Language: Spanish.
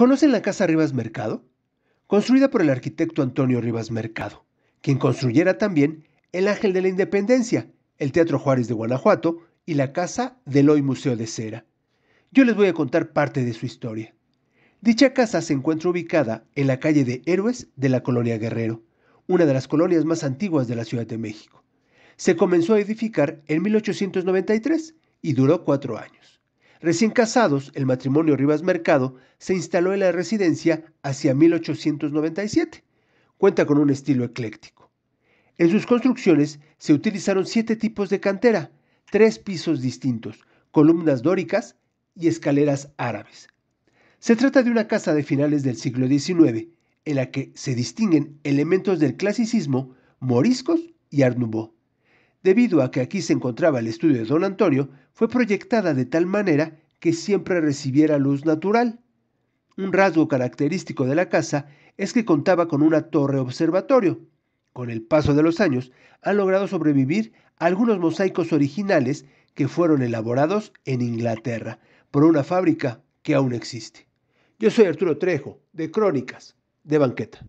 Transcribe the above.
¿Conocen la Casa Rivas Mercado? Construida por el arquitecto Antonio Rivas Mercado, quien construyera también el Ángel de la Independencia, el Teatro Juárez de Guanajuato y la Casa del hoy Museo de Cera. Yo les voy a contar parte de su historia. Dicha casa se encuentra ubicada en la calle de Héroes de la Colonia Guerrero, una de las colonias más antiguas de la Ciudad de México. Se comenzó a edificar en 1893 y duró cuatro años. Recién casados, el matrimonio Rivas Mercado se instaló en la residencia hacia 1897. Cuenta con un estilo ecléctico. En sus construcciones se utilizaron siete tipos de cantera, tres pisos distintos, columnas dóricas y escaleras árabes. Se trata de una casa de finales del siglo XIX, en la que se distinguen elementos del clasicismo, moriscos y art Debido a que aquí se encontraba el estudio de don Antonio, fue proyectada de tal manera que siempre recibiera luz natural. Un rasgo característico de la casa es que contaba con una torre observatorio. Con el paso de los años han logrado sobrevivir algunos mosaicos originales que fueron elaborados en Inglaterra por una fábrica que aún existe. Yo soy Arturo Trejo, de Crónicas, de Banqueta.